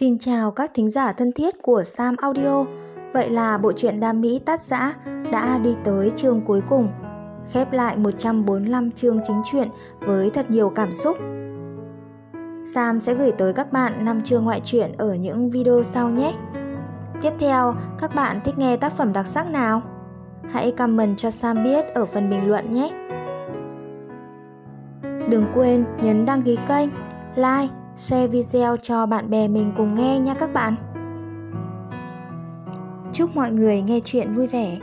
Xin chào các thính giả thân thiết của Sam Audio. Vậy là bộ truyện đam mỹ tát giã đã đi tới chương cuối cùng, khép lại 145 chương chính truyện với thật nhiều cảm xúc. Sam sẽ gửi tới các bạn năm chương ngoại truyện ở những video sau nhé. Tiếp theo, các bạn thích nghe tác phẩm đặc sắc nào? Hãy comment cho Sam biết ở phần bình luận nhé. Đừng quên nhấn đăng ký kênh, like share video cho bạn bè mình cùng nghe nha các bạn. Chúc mọi người nghe chuyện vui vẻ.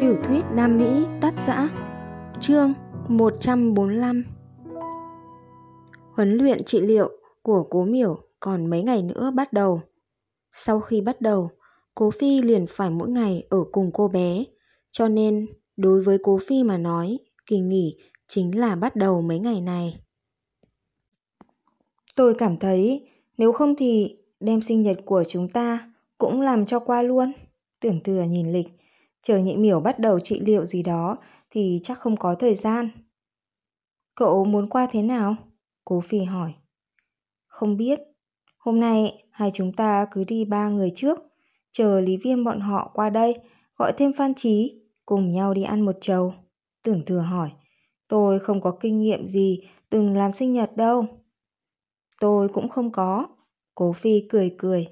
Tiểu thuyết Nam Mỹ tác giả Chương 145 Huấn luyện trị liệu của Cố Miểu còn mấy ngày nữa bắt đầu. Sau khi bắt đầu, Cố Phi liền phải mỗi ngày ở cùng cô bé, cho nên đối với Cố Phi mà nói, kỳ nghỉ chính là bắt đầu mấy ngày này. Tôi cảm thấy nếu không thì đem sinh nhật của chúng ta cũng làm cho qua luôn. Tưởng thừa nhìn lịch, chờ nhị miểu bắt đầu trị liệu gì đó thì chắc không có thời gian. Cậu muốn qua thế nào? Cố phi hỏi. Không biết. Hôm nay hai chúng ta cứ đi ba người trước, chờ Lý Viêm bọn họ qua đây, gọi thêm Phan Trí, cùng nhau đi ăn một trầu. Tưởng thừa hỏi, Tôi không có kinh nghiệm gì từng làm sinh nhật đâu. Tôi cũng không có. Cố Phi cười cười.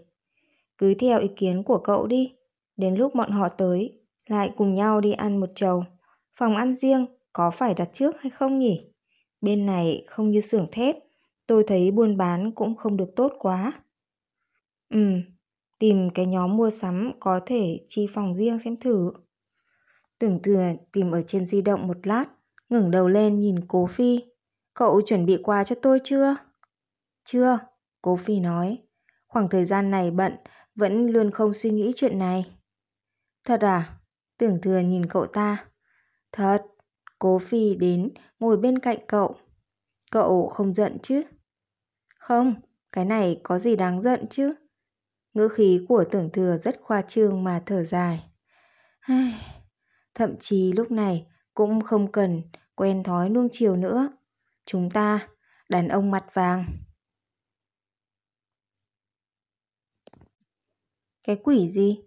Cứ theo ý kiến của cậu đi. Đến lúc bọn họ tới, lại cùng nhau đi ăn một chầu. Phòng ăn riêng có phải đặt trước hay không nhỉ? Bên này không như xưởng thép. Tôi thấy buôn bán cũng không được tốt quá. Ừ, tìm cái nhóm mua sắm có thể chi phòng riêng xem thử. Tưởng thừa tìm ở trên di động một lát ngẩng đầu lên nhìn Cố Phi. Cậu chuẩn bị quà cho tôi chưa? Chưa, Cố Phi nói. Khoảng thời gian này bận, vẫn luôn không suy nghĩ chuyện này. Thật à? Tưởng thừa nhìn cậu ta. Thật, Cố Phi đến, ngồi bên cạnh cậu. Cậu không giận chứ? Không, cái này có gì đáng giận chứ? Ngữ khí của tưởng thừa rất khoa trương mà thở dài. Thậm chí lúc này, cũng không cần quen thói nuông chiều nữa. Chúng ta, đàn ông mặt vàng. Cái quỷ gì?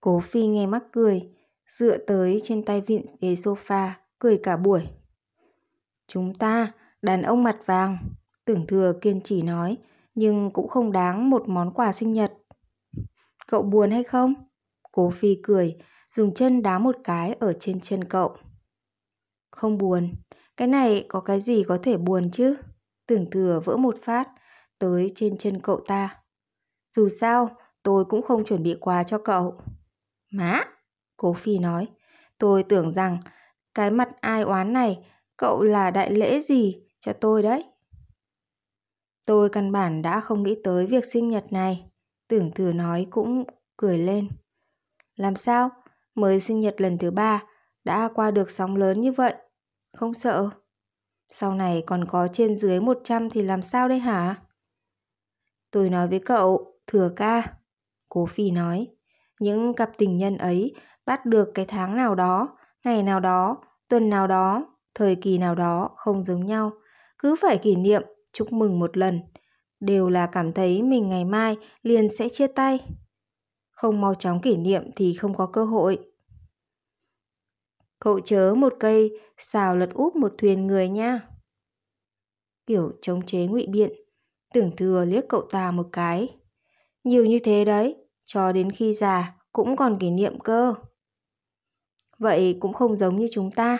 Cố Phi nghe mắc cười, dựa tới trên tay vịn ghế sofa, cười cả buổi. Chúng ta, đàn ông mặt vàng, tưởng thừa kiên trì nói, nhưng cũng không đáng một món quà sinh nhật. Cậu buồn hay không? Cố Phi cười, dùng chân đá một cái ở trên chân cậu. Không buồn, cái này có cái gì có thể buồn chứ? Tưởng thừa vỡ một phát, tới trên chân cậu ta. Dù sao, tôi cũng không chuẩn bị quà cho cậu. Má, cố phi nói, tôi tưởng rằng cái mặt ai oán này cậu là đại lễ gì cho tôi đấy. Tôi căn bản đã không nghĩ tới việc sinh nhật này. Tưởng thừa nói cũng cười lên. Làm sao? Mới sinh nhật lần thứ ba đã qua được sóng lớn như vậy, không sợ. Sau này còn có trên dưới 100 thì làm sao đây hả? Tôi nói với cậu, thừa ca. Cố Phi nói, những cặp tình nhân ấy bắt được cái tháng nào đó, ngày nào đó, tuần nào đó, thời kỳ nào đó không giống nhau. Cứ phải kỷ niệm, chúc mừng một lần. Đều là cảm thấy mình ngày mai liền sẽ chia tay. Không mau chóng kỷ niệm thì không có cơ hội. Cậu chớ một cây, xào lật úp một thuyền người nha. Kiểu chống chế ngụy biện, tưởng thừa liếc cậu ta một cái. Nhiều như thế đấy, cho đến khi già cũng còn kỷ niệm cơ. Vậy cũng không giống như chúng ta.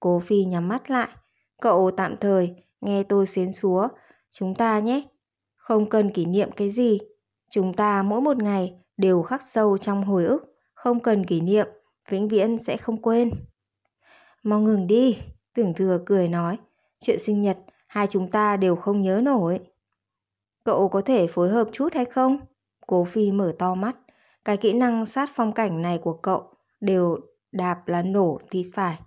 Cố Phi nhắm mắt lại. Cậu tạm thời, nghe tôi xến xúa. Chúng ta nhé. Không cần kỷ niệm cái gì. Chúng ta mỗi một ngày đều khắc sâu trong hồi ức. Không cần kỷ niệm, vĩnh viễn sẽ không quên. Mau ngừng đi, tưởng thừa cười nói. Chuyện sinh nhật, hai chúng ta đều không nhớ nổi. Cậu có thể phối hợp chút hay không? Cố Phi mở to mắt. Cái kỹ năng sát phong cảnh này của cậu đều đạp là nổ thì phải.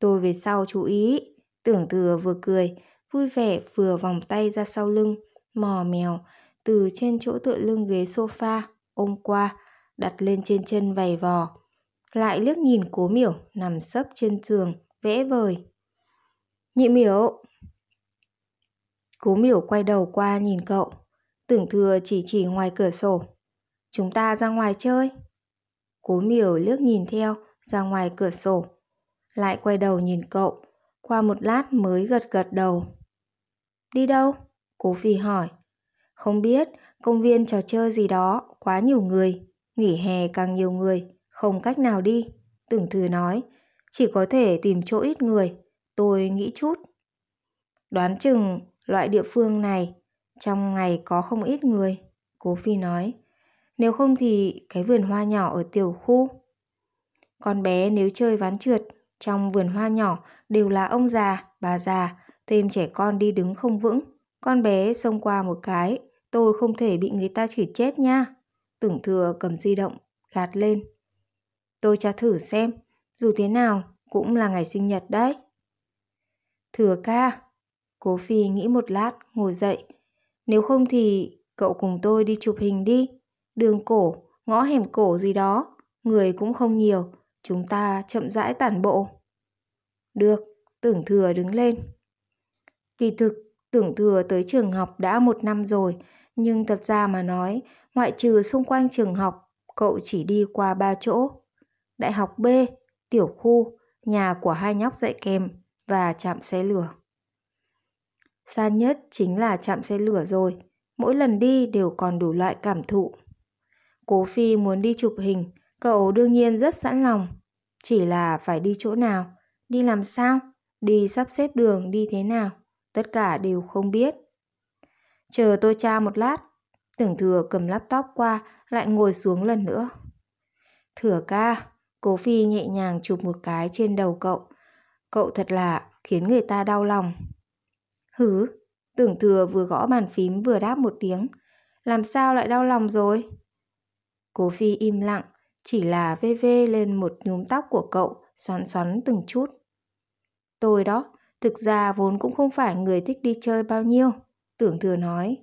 Tôi về sau chú ý. Tưởng thừa vừa cười, vui vẻ vừa vòng tay ra sau lưng, mò mèo, từ trên chỗ tựa lưng ghế sofa, ôm qua, đặt lên trên chân vầy vò lại liếc nhìn cố miểu nằm sấp trên giường, vẽ vời. Nhị miểu! Cố miểu quay đầu qua nhìn cậu, tưởng thừa chỉ chỉ ngoài cửa sổ. Chúng ta ra ngoài chơi. Cố miểu liếc nhìn theo ra ngoài cửa sổ, lại quay đầu nhìn cậu, qua một lát mới gật gật đầu. Đi đâu? Cố phi hỏi. Không biết, công viên trò chơi gì đó, quá nhiều người, nghỉ hè càng nhiều người, không cách nào đi, Tưởng thừa nói, chỉ có thể tìm chỗ ít người, tôi nghĩ chút. Đoán chừng loại địa phương này trong ngày có không ít người, Cố Phi nói. Nếu không thì cái vườn hoa nhỏ ở tiểu khu. Con bé nếu chơi ván trượt, trong vườn hoa nhỏ đều là ông già, bà già, thêm trẻ con đi đứng không vững. Con bé xông qua một cái, tôi không thể bị người ta chỉ chết nha. Tưởng thừa cầm di động, gạt lên. Tôi cho thử xem, dù thế nào cũng là ngày sinh nhật đấy. Thừa ca, cố phi nghĩ một lát, ngồi dậy. Nếu không thì cậu cùng tôi đi chụp hình đi. Đường cổ, ngõ hẻm cổ gì đó, người cũng không nhiều, chúng ta chậm rãi tản bộ. Được, tưởng thừa đứng lên. Kỳ thực, tưởng thừa tới trường học đã một năm rồi, nhưng thật ra mà nói, ngoại trừ xung quanh trường học, cậu chỉ đi qua ba chỗ đại học B, tiểu khu, nhà của hai nhóc dạy kèm và trạm xe lửa. Xa nhất chính là trạm xe lửa rồi, mỗi lần đi đều còn đủ loại cảm thụ. Cố Phi muốn đi chụp hình, cậu đương nhiên rất sẵn lòng. Chỉ là phải đi chỗ nào, đi làm sao, đi sắp xếp đường đi thế nào, tất cả đều không biết. Chờ tôi tra một lát, tưởng thừa cầm laptop qua lại ngồi xuống lần nữa. Thừa ca, Cố Phi nhẹ nhàng chụp một cái trên đầu cậu. Cậu thật là khiến người ta đau lòng. Hứ, tưởng thừa vừa gõ bàn phím vừa đáp một tiếng. Làm sao lại đau lòng rồi? Cố Phi im lặng, chỉ là vê vê lên một nhúm tóc của cậu, xoắn xoắn từng chút. Tôi đó, thực ra vốn cũng không phải người thích đi chơi bao nhiêu, tưởng thừa nói.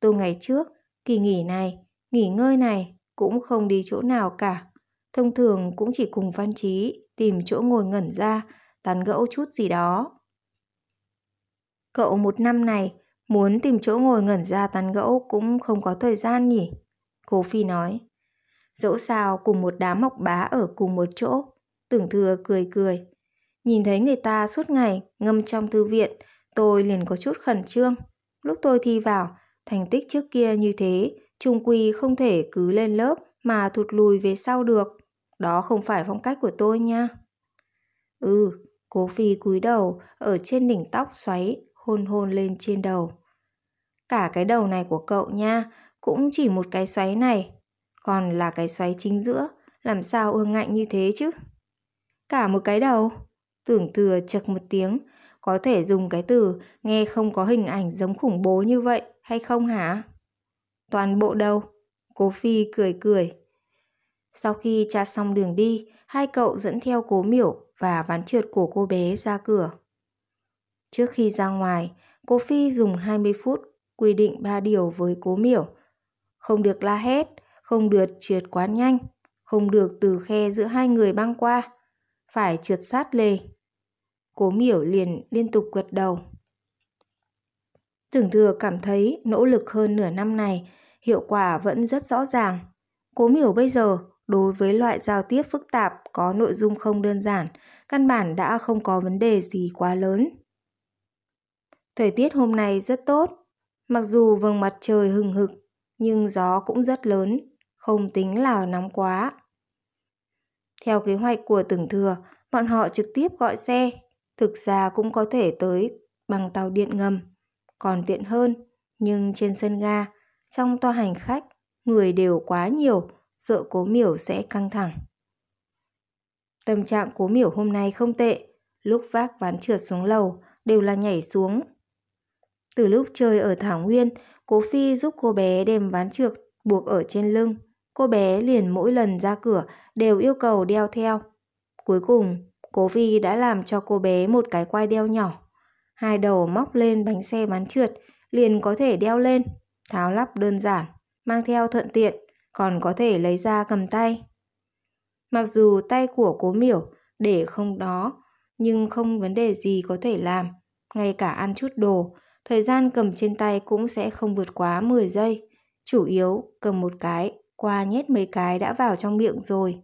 Tôi ngày trước, kỳ nghỉ này, nghỉ ngơi này, cũng không đi chỗ nào cả. Thông thường cũng chỉ cùng Văn Trí tìm chỗ ngồi ngẩn ra, tán gẫu chút gì đó. Cậu một năm này muốn tìm chỗ ngồi ngẩn ra tán gẫu cũng không có thời gian nhỉ? Cố Phi nói. Dẫu sao cùng một đám mộc bá ở cùng một chỗ, tưởng thừa cười cười. Nhìn thấy người ta suốt ngày ngâm trong thư viện, tôi liền có chút khẩn trương. Lúc tôi thi vào, thành tích trước kia như thế, trung quy không thể cứ lên lớp mà thụt lùi về sau được. Đó không phải phong cách của tôi nha. Ừ, cố phi cúi đầu, ở trên đỉnh tóc xoáy, hôn hôn lên trên đầu. Cả cái đầu này của cậu nha, cũng chỉ một cái xoáy này. Còn là cái xoáy chính giữa, làm sao ương ngạnh như thế chứ? Cả một cái đầu. Tưởng thừa chật một tiếng, có thể dùng cái từ nghe không có hình ảnh giống khủng bố như vậy hay không hả? Toàn bộ đầu. Cố Phi cười cười. Sau khi cha xong đường đi, hai cậu dẫn theo cố miểu và ván trượt của cô bé ra cửa. Trước khi ra ngoài, cô Phi dùng 20 phút quy định ba điều với cố miểu. Không được la hét, không được trượt quá nhanh, không được từ khe giữa hai người băng qua, phải trượt sát lề. Cố miểu liền liên tục gật đầu. Tưởng thừa cảm thấy nỗ lực hơn nửa năm này, hiệu quả vẫn rất rõ ràng. Cố miểu bây giờ đối với loại giao tiếp phức tạp có nội dung không đơn giản, căn bản đã không có vấn đề gì quá lớn. Thời tiết hôm nay rất tốt, mặc dù vầng mặt trời hừng hực, nhưng gió cũng rất lớn, không tính là nóng quá. Theo kế hoạch của tưởng thừa, bọn họ trực tiếp gọi xe, thực ra cũng có thể tới bằng tàu điện ngầm, còn tiện hơn, nhưng trên sân ga, trong toa hành khách, người đều quá nhiều, sợ cố miểu sẽ căng thẳng. Tâm trạng cố miểu hôm nay không tệ, lúc vác ván trượt xuống lầu đều là nhảy xuống. Từ lúc chơi ở Thảo Nguyên, cố Phi giúp cô bé đem ván trượt buộc ở trên lưng. Cô bé liền mỗi lần ra cửa đều yêu cầu đeo theo. Cuối cùng, cố Phi đã làm cho cô bé một cái quai đeo nhỏ. Hai đầu móc lên bánh xe ván trượt, liền có thể đeo lên. Tháo lắp đơn giản, mang theo thuận tiện còn có thể lấy ra cầm tay. Mặc dù tay của cố miểu để không đó, nhưng không vấn đề gì có thể làm. Ngay cả ăn chút đồ, thời gian cầm trên tay cũng sẽ không vượt quá 10 giây. Chủ yếu cầm một cái, qua nhét mấy cái đã vào trong miệng rồi.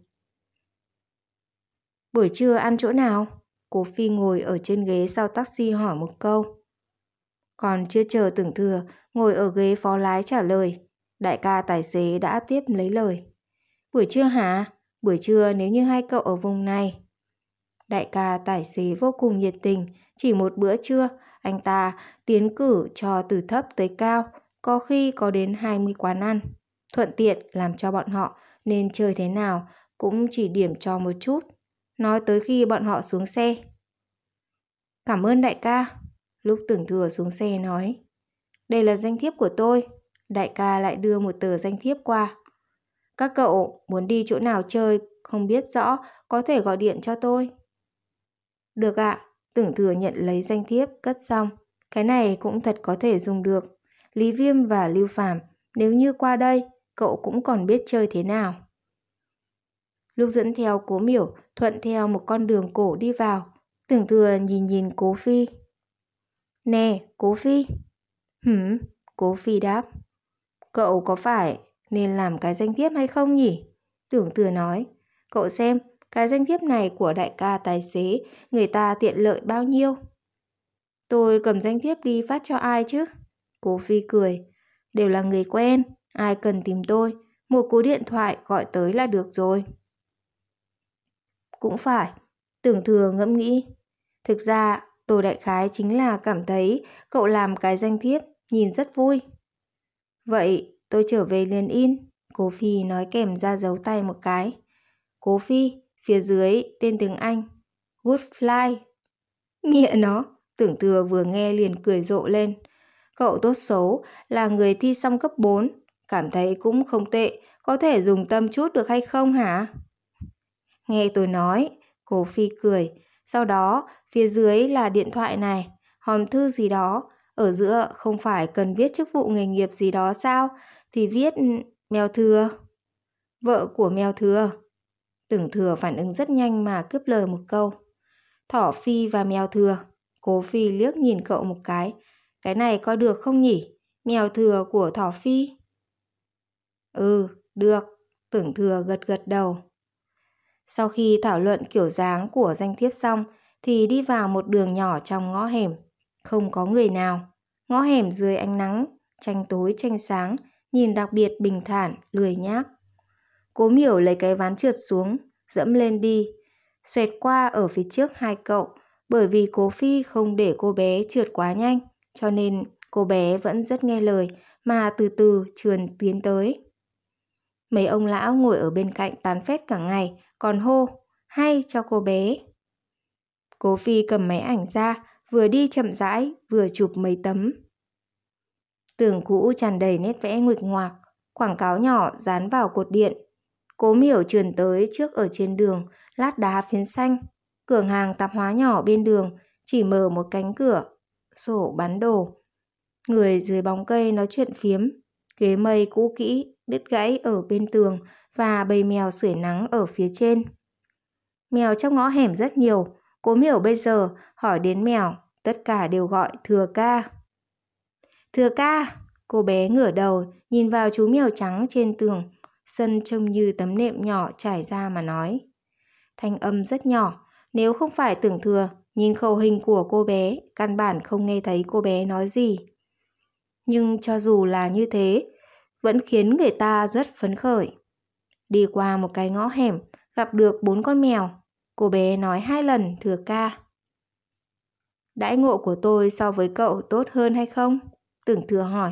Buổi trưa ăn chỗ nào? Cố Phi ngồi ở trên ghế sau taxi hỏi một câu. Còn chưa chờ tưởng thừa, ngồi ở ghế phó lái trả lời. Đại ca tài xế đã tiếp lấy lời. Buổi trưa hả? Buổi trưa nếu như hai cậu ở vùng này. Đại ca tài xế vô cùng nhiệt tình, chỉ một bữa trưa, anh ta tiến cử cho từ thấp tới cao, có khi có đến 20 quán ăn. Thuận tiện làm cho bọn họ nên chơi thế nào cũng chỉ điểm cho một chút. Nói tới khi bọn họ xuống xe. Cảm ơn đại ca. Lúc tưởng thừa xuống xe nói. Đây là danh thiếp của tôi, đại ca lại đưa một tờ danh thiếp qua. Các cậu muốn đi chỗ nào chơi, không biết rõ, có thể gọi điện cho tôi. Được ạ, à, tưởng thừa nhận lấy danh thiếp, cất xong. Cái này cũng thật có thể dùng được. Lý Viêm và Lưu Phạm, nếu như qua đây, cậu cũng còn biết chơi thế nào. Lúc dẫn theo cố miểu, thuận theo một con đường cổ đi vào. Tưởng thừa nhìn nhìn cố phi. Nè, cố phi. Hửm, cố phi đáp. Cậu có phải nên làm cái danh thiếp hay không nhỉ? Tưởng thừa nói, cậu xem, cái danh thiếp này của đại ca tài xế, người ta tiện lợi bao nhiêu? Tôi cầm danh thiếp đi phát cho ai chứ? Cố Phi cười, đều là người quen, ai cần tìm tôi, một cú điện thoại gọi tới là được rồi. Cũng phải, tưởng thừa ngẫm nghĩ. Thực ra, tôi đại khái chính là cảm thấy cậu làm cái danh thiếp nhìn rất vui. Vậy tôi trở về liền in, cố phi nói kèm ra dấu tay một cái. Cố phi, phía dưới tên tiếng Anh, good fly. Nghĩa nó, tưởng thừa vừa nghe liền cười rộ lên. Cậu tốt xấu là người thi xong cấp 4, cảm thấy cũng không tệ, có thể dùng tâm chút được hay không hả? Nghe tôi nói, cố phi cười, sau đó phía dưới là điện thoại này, hòm thư gì đó, ở giữa không phải cần viết chức vụ nghề nghiệp gì đó sao, thì viết mèo thừa. Vợ của mèo thừa. Tưởng thừa phản ứng rất nhanh mà cướp lời một câu. Thỏ phi và mèo thừa. Cố phi liếc nhìn cậu một cái. Cái này có được không nhỉ? Mèo thừa của thỏ phi. Ừ, được. Tưởng thừa gật gật đầu. Sau khi thảo luận kiểu dáng của danh thiếp xong thì đi vào một đường nhỏ trong ngõ hẻm. Không có người nào ngõ hẻm dưới ánh nắng, tranh tối tranh sáng, nhìn đặc biệt bình thản, lười nhác. Cố miểu lấy cái ván trượt xuống, dẫm lên đi, xoẹt qua ở phía trước hai cậu, bởi vì cố phi không để cô bé trượt quá nhanh, cho nên cô bé vẫn rất nghe lời mà từ từ trườn tiến tới. Mấy ông lão ngồi ở bên cạnh tán phét cả ngày, còn hô, hay cho cô bé. Cố phi cầm máy ảnh ra, vừa đi chậm rãi, vừa chụp mấy tấm. Tường cũ tràn đầy nét vẽ nguyệt ngoạc, quảng cáo nhỏ dán vào cột điện. Cố miểu trườn tới trước ở trên đường, lát đá phiến xanh. Cửa hàng tạp hóa nhỏ bên đường, chỉ mở một cánh cửa, sổ bán đồ. Người dưới bóng cây nói chuyện phiếm, ghế mây cũ kỹ, đứt gãy ở bên tường và bầy mèo sưởi nắng ở phía trên. Mèo trong ngõ hẻm rất nhiều, Cố miểu bây giờ hỏi đến mèo, tất cả đều gọi thừa ca. Thừa ca, cô bé ngửa đầu nhìn vào chú mèo trắng trên tường, sân trông như tấm nệm nhỏ trải ra mà nói. Thanh âm rất nhỏ, nếu không phải tưởng thừa, nhìn khẩu hình của cô bé, căn bản không nghe thấy cô bé nói gì. Nhưng cho dù là như thế, vẫn khiến người ta rất phấn khởi. Đi qua một cái ngõ hẻm, gặp được bốn con mèo, Cô bé nói hai lần thừa ca. Đãi ngộ của tôi so với cậu tốt hơn hay không? Tưởng thừa hỏi.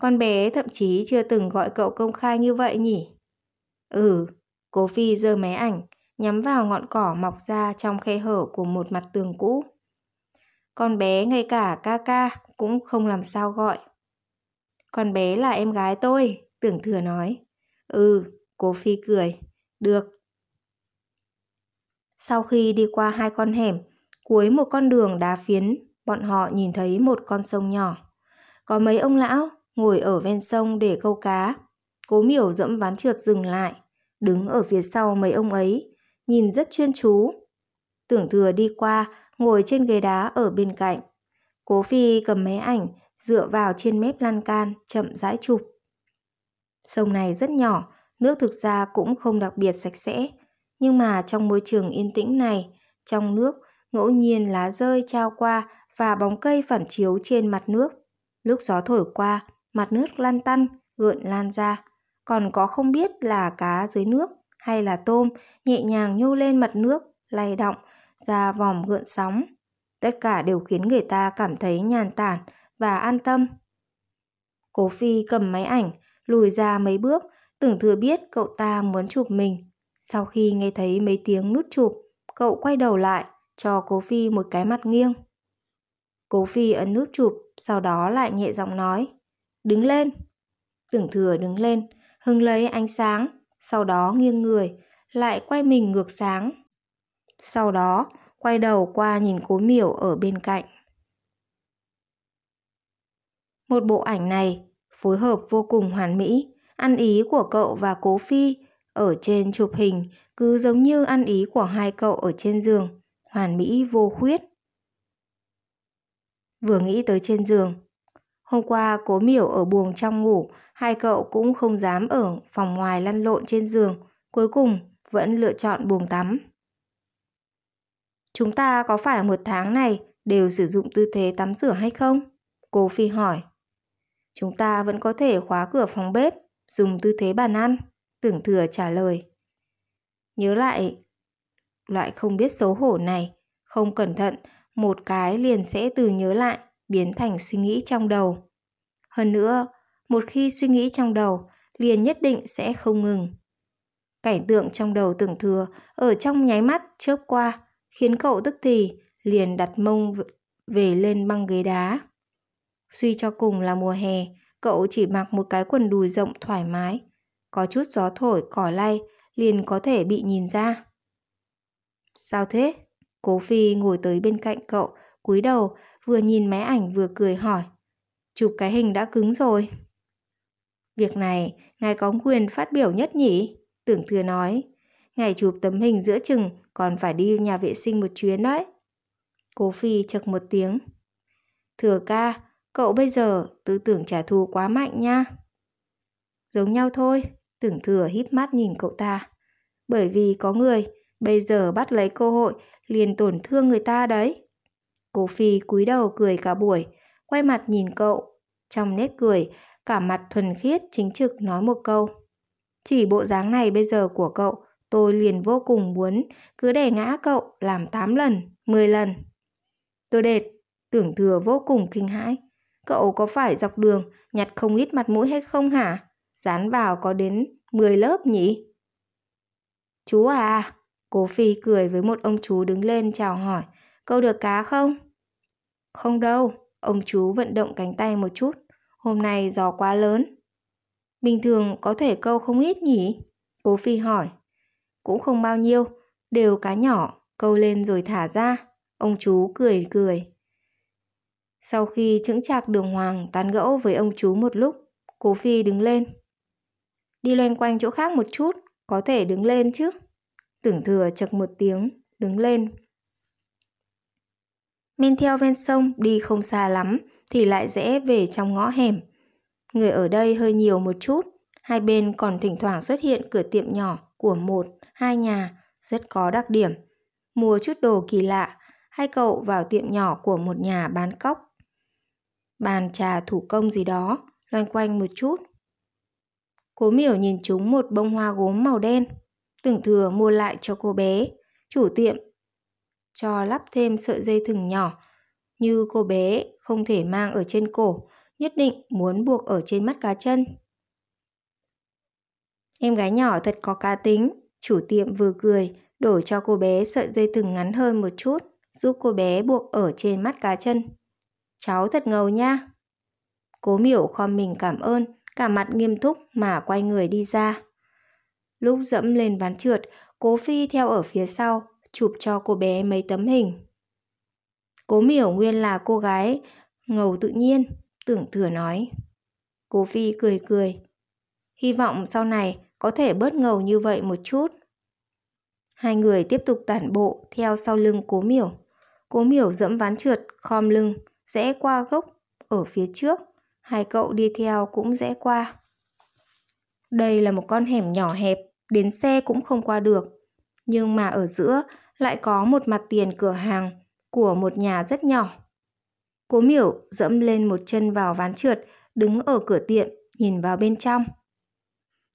Con bé thậm chí chưa từng gọi cậu công khai như vậy nhỉ? Ừ, Cô phi giơ máy ảnh, nhắm vào ngọn cỏ mọc ra trong khe hở của một mặt tường cũ. Con bé ngay cả ca ca cũng không làm sao gọi. Con bé là em gái tôi, tưởng thừa nói. Ừ, Cô phi cười. Được, sau khi đi qua hai con hẻm, cuối một con đường đá phiến, bọn họ nhìn thấy một con sông nhỏ. Có mấy ông lão ngồi ở ven sông để câu cá. Cố miểu dẫm ván trượt dừng lại, đứng ở phía sau mấy ông ấy, nhìn rất chuyên chú. Tưởng thừa đi qua, ngồi trên ghế đá ở bên cạnh. Cố phi cầm máy ảnh, dựa vào trên mép lan can, chậm rãi chụp. Sông này rất nhỏ, nước thực ra cũng không đặc biệt sạch sẽ, nhưng mà trong môi trường yên tĩnh này, trong nước, ngẫu nhiên lá rơi trao qua và bóng cây phản chiếu trên mặt nước. Lúc gió thổi qua, mặt nước lan tăn, gợn lan ra. Còn có không biết là cá dưới nước hay là tôm nhẹ nhàng nhô lên mặt nước, lay động, ra vòm gợn sóng. Tất cả đều khiến người ta cảm thấy nhàn tản và an tâm. Cố Phi cầm máy ảnh, lùi ra mấy bước, tưởng thừa biết cậu ta muốn chụp mình, sau khi nghe thấy mấy tiếng nút chụp, cậu quay đầu lại, cho Cố Phi một cái mặt nghiêng. Cố Phi ấn nút chụp, sau đó lại nhẹ giọng nói. Đứng lên. Tưởng thừa đứng lên, hưng lấy ánh sáng, sau đó nghiêng người, lại quay mình ngược sáng. Sau đó, quay đầu qua nhìn cố miểu ở bên cạnh. Một bộ ảnh này, phối hợp vô cùng hoàn mỹ, ăn ý của cậu và cố phi ở trên chụp hình, cứ giống như ăn ý của hai cậu ở trên giường, hoàn mỹ vô khuyết. Vừa nghĩ tới trên giường, hôm qua cố miểu ở buồng trong ngủ, hai cậu cũng không dám ở phòng ngoài lăn lộn trên giường, cuối cùng vẫn lựa chọn buồng tắm. Chúng ta có phải một tháng này đều sử dụng tư thế tắm rửa hay không? Cô Phi hỏi. Chúng ta vẫn có thể khóa cửa phòng bếp, dùng tư thế bàn ăn. Tưởng thừa trả lời. Nhớ lại, loại không biết xấu hổ này, không cẩn thận, một cái liền sẽ từ nhớ lại biến thành suy nghĩ trong đầu. Hơn nữa, một khi suy nghĩ trong đầu, liền nhất định sẽ không ngừng. Cảnh tượng trong đầu tưởng thừa ở trong nháy mắt chớp qua, khiến cậu tức thì liền đặt mông về lên băng ghế đá. Suy cho cùng là mùa hè, cậu chỉ mặc một cái quần đùi rộng thoải mái, có chút gió thổi cỏ lay liền có thể bị nhìn ra. Sao thế? Cố Phi ngồi tới bên cạnh cậu, cúi đầu, vừa nhìn máy ảnh vừa cười hỏi. Chụp cái hình đã cứng rồi. Việc này, ngài có quyền phát biểu nhất nhỉ? Tưởng thừa nói. Ngài chụp tấm hình giữa chừng còn phải đi nhà vệ sinh một chuyến đấy. Cố Phi chật một tiếng. Thừa ca, cậu bây giờ tư tưởng trả thù quá mạnh nha. Giống nhau thôi, Tưởng thừa hít mắt nhìn cậu ta. Bởi vì có người, bây giờ bắt lấy cơ hội, liền tổn thương người ta đấy. Cô Phi cúi đầu cười cả buổi, quay mặt nhìn cậu. Trong nét cười, cả mặt thuần khiết chính trực nói một câu. Chỉ bộ dáng này bây giờ của cậu, tôi liền vô cùng muốn cứ đè ngã cậu làm 8 lần, 10 lần. Tôi đệt, tưởng thừa vô cùng kinh hãi. Cậu có phải dọc đường nhặt không ít mặt mũi hay không hả? dán vào có đến 10 lớp nhỉ? Chú à, Cố Phi cười với một ông chú đứng lên chào hỏi, câu được cá không? Không đâu, ông chú vận động cánh tay một chút, hôm nay gió quá lớn. Bình thường có thể câu không ít nhỉ? Cố Phi hỏi. Cũng không bao nhiêu, đều cá nhỏ, câu lên rồi thả ra. Ông chú cười cười. Sau khi chững chạc đường hoàng tán gẫu với ông chú một lúc, Cố Phi đứng lên, Đi loanh quanh chỗ khác một chút, có thể đứng lên chứ. Tưởng thừa chật một tiếng, đứng lên. Men theo ven sông đi không xa lắm thì lại rẽ về trong ngõ hẻm. Người ở đây hơi nhiều một chút, hai bên còn thỉnh thoảng xuất hiện cửa tiệm nhỏ của một, hai nhà, rất có đặc điểm. Mua chút đồ kỳ lạ, hai cậu vào tiệm nhỏ của một nhà bán cóc. Bàn trà thủ công gì đó, loanh quanh một chút, Cố miểu nhìn chúng một bông hoa gốm màu đen. Tưởng thừa mua lại cho cô bé. Chủ tiệm cho lắp thêm sợi dây thừng nhỏ. Như cô bé không thể mang ở trên cổ, nhất định muốn buộc ở trên mắt cá chân. Em gái nhỏ thật có cá tính. Chủ tiệm vừa cười, đổi cho cô bé sợi dây thừng ngắn hơn một chút, giúp cô bé buộc ở trên mắt cá chân. Cháu thật ngầu nha. Cố miểu khom mình cảm ơn, cả mặt nghiêm túc mà quay người đi ra. Lúc dẫm lên ván trượt, cố phi theo ở phía sau, chụp cho cô bé mấy tấm hình. Cố miểu nguyên là cô gái, ngầu tự nhiên, tưởng thừa nói. Cố phi cười cười. Hy vọng sau này có thể bớt ngầu như vậy một chút. Hai người tiếp tục tản bộ theo sau lưng cố miểu. Cố miểu dẫm ván trượt, khom lưng, rẽ qua gốc ở phía trước hai cậu đi theo cũng dễ qua. Đây là một con hẻm nhỏ hẹp, đến xe cũng không qua được. Nhưng mà ở giữa lại có một mặt tiền cửa hàng của một nhà rất nhỏ. Cố miểu dẫm lên một chân vào ván trượt, đứng ở cửa tiệm, nhìn vào bên trong.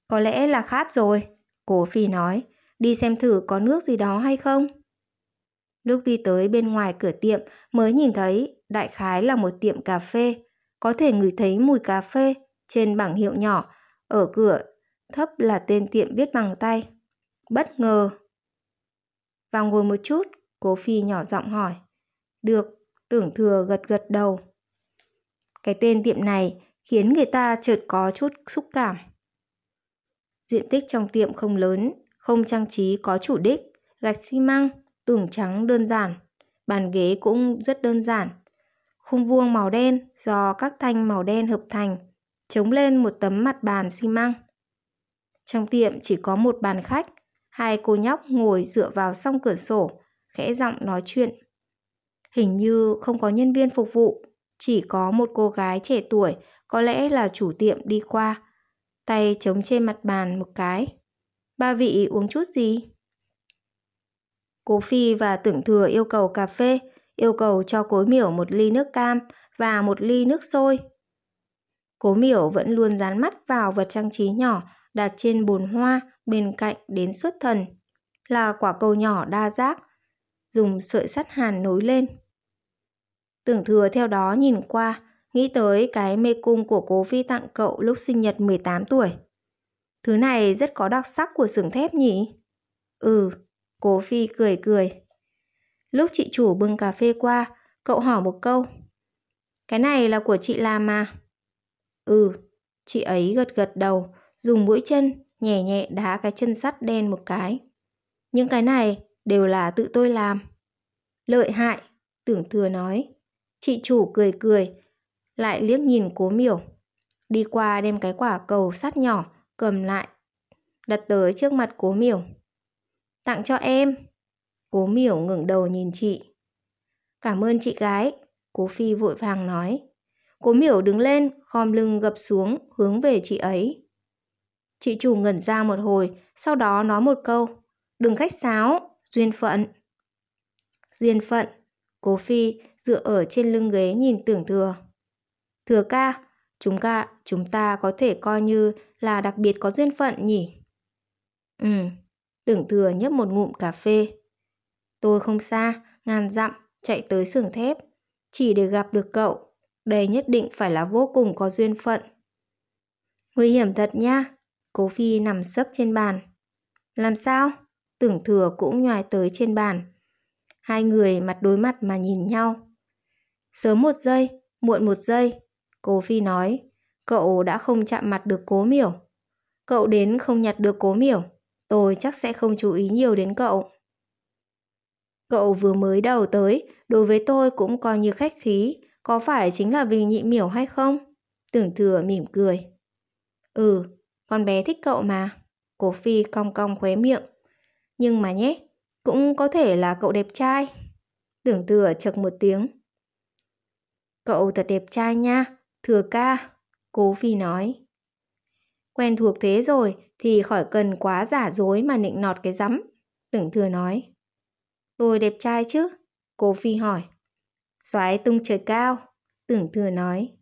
Có lẽ là khát rồi, cố phi nói, đi xem thử có nước gì đó hay không. Lúc đi tới bên ngoài cửa tiệm mới nhìn thấy đại khái là một tiệm cà phê, có thể ngửi thấy mùi cà phê trên bảng hiệu nhỏ ở cửa thấp là tên tiệm viết bằng tay bất ngờ vào ngồi một chút cô phi nhỏ giọng hỏi được tưởng thừa gật gật đầu cái tên tiệm này khiến người ta chợt có chút xúc cảm diện tích trong tiệm không lớn không trang trí có chủ đích gạch xi măng tường trắng đơn giản bàn ghế cũng rất đơn giản khung vuông màu đen do các thanh màu đen hợp thành, chống lên một tấm mặt bàn xi măng. Trong tiệm chỉ có một bàn khách, hai cô nhóc ngồi dựa vào song cửa sổ, khẽ giọng nói chuyện. Hình như không có nhân viên phục vụ, chỉ có một cô gái trẻ tuổi, có lẽ là chủ tiệm đi qua, tay chống trên mặt bàn một cái. Ba vị uống chút gì? Cố Phi và Tưởng Thừa yêu cầu cà phê, yêu cầu cho Cố Miểu một ly nước cam và một ly nước sôi. Cố Miểu vẫn luôn dán mắt vào vật trang trí nhỏ đặt trên bồn hoa bên cạnh đến xuất thần, là quả cầu nhỏ đa giác, dùng sợi sắt hàn nối lên. Tưởng thừa theo đó nhìn qua, nghĩ tới cái mê cung của cố phi tặng cậu lúc sinh nhật 18 tuổi. Thứ này rất có đặc sắc của xưởng thép nhỉ? Ừ, cố phi cười cười. Lúc chị chủ bưng cà phê qua, cậu hỏi một câu. Cái này là của chị làm mà. Ừ, chị ấy gật gật đầu, dùng mũi chân nhẹ nhẹ đá cái chân sắt đen một cái. Những cái này đều là tự tôi làm. Lợi hại, tưởng thừa nói. Chị chủ cười cười, lại liếc nhìn cố miểu. Đi qua đem cái quả cầu sắt nhỏ, cầm lại, đặt tới trước mặt cố miểu. Tặng cho em. Cố miểu ngẩng đầu nhìn chị. Cảm ơn chị gái, cố phi vội vàng nói. Cố miểu đứng lên, khom lưng gập xuống, hướng về chị ấy. Chị chủ ngẩn ra một hồi, sau đó nói một câu. Đừng khách sáo, duyên phận. Duyên phận, cố phi dựa ở trên lưng ghế nhìn tưởng thừa. Thừa ca, chúng ta, chúng ta có thể coi như là đặc biệt có duyên phận nhỉ? Ừ, tưởng thừa nhấp một ngụm cà phê. Tôi không xa, ngàn dặm, chạy tới xưởng thép, chỉ để gặp được cậu. Đây nhất định phải là vô cùng có duyên phận. Nguy hiểm thật nha, cố phi nằm sấp trên bàn. Làm sao? Tưởng thừa cũng nhòi tới trên bàn. Hai người mặt đối mặt mà nhìn nhau. Sớm một giây, muộn một giây, cố phi nói, cậu đã không chạm mặt được cố miểu. Cậu đến không nhặt được cố miểu, tôi chắc sẽ không chú ý nhiều đến cậu. Cậu vừa mới đầu tới, đối với tôi cũng coi như khách khí, có phải chính là vì nhị miểu hay không? Tưởng thừa mỉm cười. Ừ, con bé thích cậu mà. Cổ phi cong cong khóe miệng. Nhưng mà nhé, cũng có thể là cậu đẹp trai. Tưởng thừa chật một tiếng. Cậu thật đẹp trai nha, thừa ca, cố phi nói. Quen thuộc thế rồi thì khỏi cần quá giả dối mà nịnh nọt cái rắm, tưởng thừa nói. Tôi đẹp trai chứ? Cố Phi hỏi. Xoái tung trời cao, tưởng thừa nói.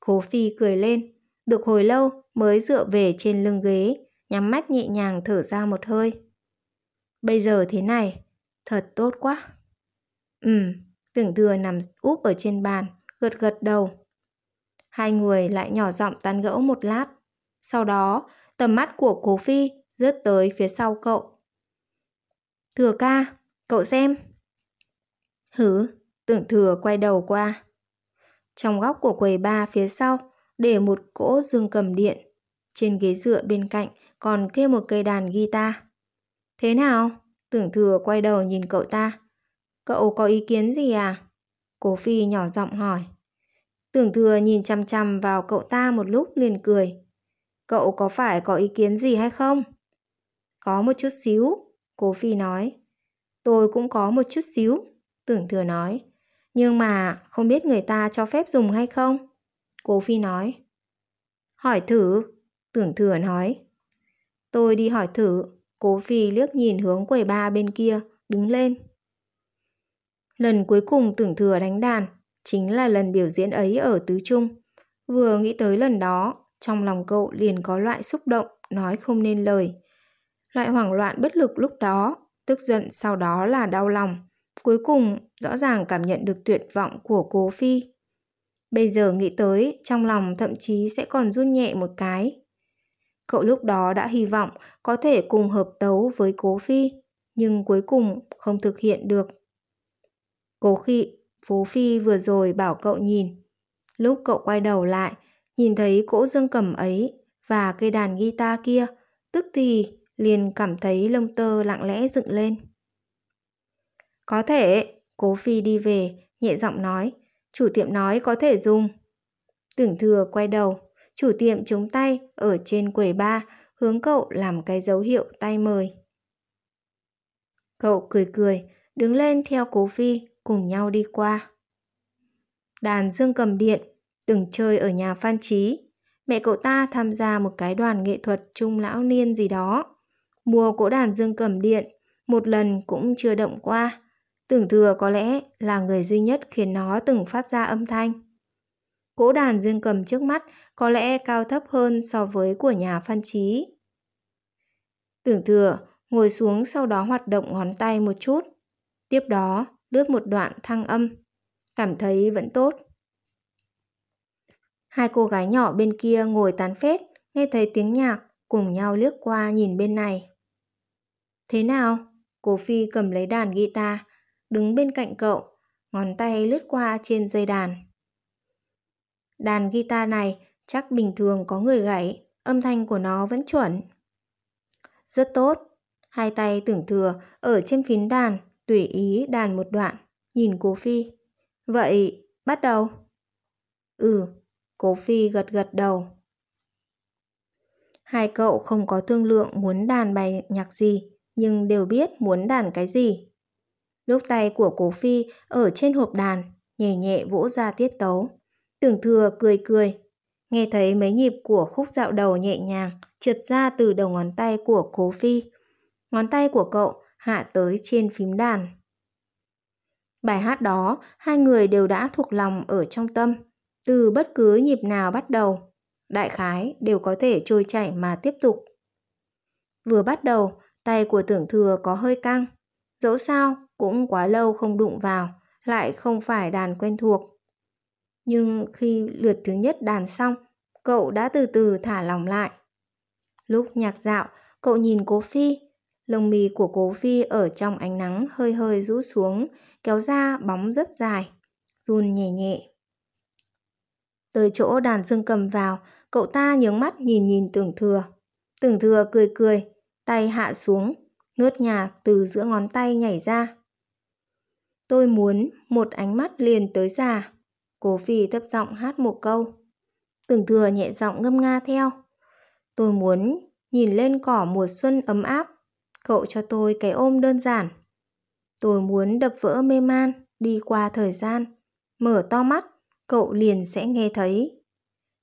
Cố Phi cười lên, được hồi lâu mới dựa về trên lưng ghế, nhắm mắt nhẹ nhàng thở ra một hơi. Bây giờ thế này, thật tốt quá. Ừm, tưởng thừa nằm úp ở trên bàn, gật gật đầu. Hai người lại nhỏ giọng tán gẫu một lát. Sau đó, tầm mắt của Cố Phi rớt tới phía sau cậu. Thừa ca, Cậu xem. Hứ, tưởng thừa quay đầu qua. Trong góc của quầy ba phía sau để một cỗ dương cầm điện. Trên ghế dựa bên cạnh còn kê một cây đàn guitar. Thế nào? Tưởng thừa quay đầu nhìn cậu ta. Cậu có ý kiến gì à? Cố Phi nhỏ giọng hỏi. Tưởng thừa nhìn chăm chăm vào cậu ta một lúc liền cười. Cậu có phải có ý kiến gì hay không? Có một chút xíu, Cố Phi nói. Tôi cũng có một chút xíu, tưởng thừa nói. Nhưng mà không biết người ta cho phép dùng hay không? Cố Phi nói. Hỏi thử, tưởng thừa nói. Tôi đi hỏi thử, cố Phi liếc nhìn hướng quầy ba bên kia, đứng lên. Lần cuối cùng tưởng thừa đánh đàn, chính là lần biểu diễn ấy ở Tứ Trung. Vừa nghĩ tới lần đó, trong lòng cậu liền có loại xúc động, nói không nên lời. Loại hoảng loạn bất lực lúc đó tức giận sau đó là đau lòng. Cuối cùng, rõ ràng cảm nhận được tuyệt vọng của cố phi. Bây giờ nghĩ tới, trong lòng thậm chí sẽ còn run nhẹ một cái. Cậu lúc đó đã hy vọng có thể cùng hợp tấu với cố phi, nhưng cuối cùng không thực hiện được. Cố khi phố Phi vừa rồi bảo cậu nhìn. Lúc cậu quay đầu lại, nhìn thấy cỗ dương cầm ấy và cây đàn guitar kia, tức thì liền cảm thấy lông tơ lặng lẽ dựng lên. Có thể, cố phi đi về, nhẹ giọng nói, chủ tiệm nói có thể dùng. Tưởng thừa quay đầu, chủ tiệm chống tay ở trên quầy ba, hướng cậu làm cái dấu hiệu tay mời. Cậu cười cười, đứng lên theo cố phi, cùng nhau đi qua. Đàn dương cầm điện, từng chơi ở nhà Phan Trí. Mẹ cậu ta tham gia một cái đoàn nghệ thuật trung lão niên gì đó mua cỗ đàn dương cầm điện, một lần cũng chưa động qua. Tưởng thừa có lẽ là người duy nhất khiến nó từng phát ra âm thanh. Cỗ đàn dương cầm trước mắt có lẽ cao thấp hơn so với của nhà phan trí. Tưởng thừa ngồi xuống sau đó hoạt động ngón tay một chút. Tiếp đó lướt một đoạn thăng âm. Cảm thấy vẫn tốt. Hai cô gái nhỏ bên kia ngồi tán phét, nghe thấy tiếng nhạc, cùng nhau liếc qua nhìn bên này. Thế nào? Cô Phi cầm lấy đàn guitar, đứng bên cạnh cậu, ngón tay lướt qua trên dây đàn. Đàn guitar này chắc bình thường có người gảy, âm thanh của nó vẫn chuẩn. Rất tốt, hai tay tưởng thừa ở trên phím đàn, tùy ý đàn một đoạn, nhìn cô Phi. Vậy, bắt đầu. Ừ, cô Phi gật gật đầu. Hai cậu không có thương lượng muốn đàn bài nhạc gì, nhưng đều biết muốn đàn cái gì. Lúc tay của cố phi ở trên hộp đàn, nhẹ nhẹ vỗ ra tiết tấu. Tưởng thừa cười cười, nghe thấy mấy nhịp của khúc dạo đầu nhẹ nhàng trượt ra từ đầu ngón tay của cố phi. Ngón tay của cậu hạ tới trên phím đàn. Bài hát đó hai người đều đã thuộc lòng ở trong tâm, từ bất cứ nhịp nào bắt đầu, đại khái đều có thể trôi chảy mà tiếp tục. Vừa bắt đầu, Tay của tưởng thừa có hơi căng. Dẫu sao, cũng quá lâu không đụng vào, lại không phải đàn quen thuộc. Nhưng khi lượt thứ nhất đàn xong, cậu đã từ từ thả lòng lại. Lúc nhạc dạo, cậu nhìn cố phi. Lông mì của cố phi ở trong ánh nắng hơi hơi rũ xuống, kéo ra bóng rất dài, run nhẹ nhẹ. Tới chỗ đàn dương cầm vào, cậu ta nhướng mắt nhìn nhìn tưởng thừa. Tưởng thừa cười cười, tay hạ xuống, nước nhà từ giữa ngón tay nhảy ra. Tôi muốn một ánh mắt liền tới già. Cố phi thấp giọng hát một câu. Tưởng thừa nhẹ giọng ngâm nga theo. Tôi muốn nhìn lên cỏ mùa xuân ấm áp. Cậu cho tôi cái ôm đơn giản. Tôi muốn đập vỡ mê man, đi qua thời gian. Mở to mắt, cậu liền sẽ nghe thấy.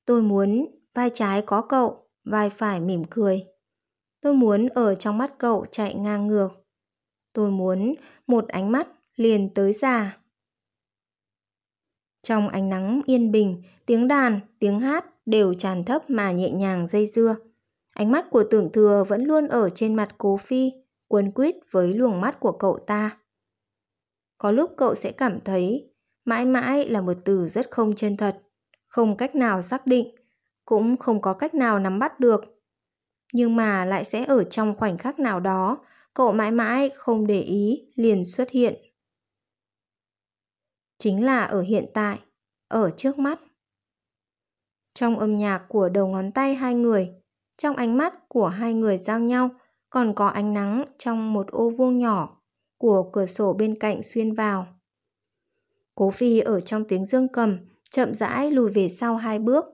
Tôi muốn vai trái có cậu, vai phải mỉm cười. Tôi muốn ở trong mắt cậu chạy ngang ngược. Tôi muốn một ánh mắt liền tới già. Trong ánh nắng yên bình, tiếng đàn, tiếng hát đều tràn thấp mà nhẹ nhàng dây dưa. Ánh mắt của tưởng thừa vẫn luôn ở trên mặt cố phi, cuốn quýt với luồng mắt của cậu ta. Có lúc cậu sẽ cảm thấy mãi mãi là một từ rất không chân thật, không cách nào xác định, cũng không có cách nào nắm bắt được nhưng mà lại sẽ ở trong khoảnh khắc nào đó, cậu mãi mãi không để ý liền xuất hiện. Chính là ở hiện tại, ở trước mắt. Trong âm nhạc của đầu ngón tay hai người, trong ánh mắt của hai người giao nhau, còn có ánh nắng trong một ô vuông nhỏ của cửa sổ bên cạnh xuyên vào. Cố Phi ở trong tiếng dương cầm, chậm rãi lùi về sau hai bước,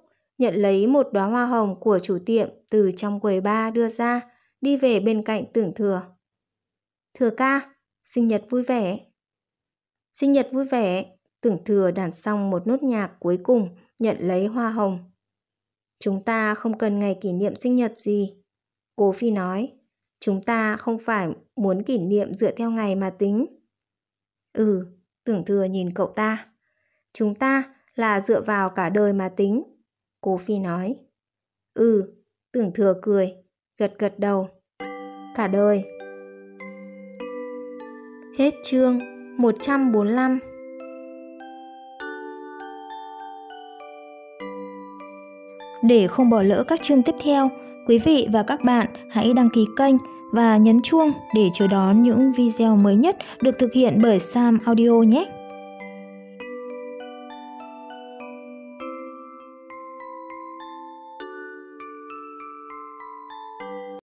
nhận lấy một đóa hoa hồng của chủ tiệm từ trong quầy ba đưa ra, đi về bên cạnh tưởng thừa. Thừa ca, sinh nhật vui vẻ. Sinh nhật vui vẻ, tưởng thừa đàn xong một nốt nhạc cuối cùng, nhận lấy hoa hồng. Chúng ta không cần ngày kỷ niệm sinh nhật gì. Cố Phi nói, chúng ta không phải muốn kỷ niệm dựa theo ngày mà tính. Ừ, tưởng thừa nhìn cậu ta. Chúng ta là dựa vào cả đời mà tính. Cô Phi nói. Ừ, tưởng thừa cười, gật gật đầu. Cả đời. Hết chương 145. Để không bỏ lỡ các chương tiếp theo, quý vị và các bạn hãy đăng ký kênh và nhấn chuông để chờ đón những video mới nhất được thực hiện bởi Sam Audio nhé.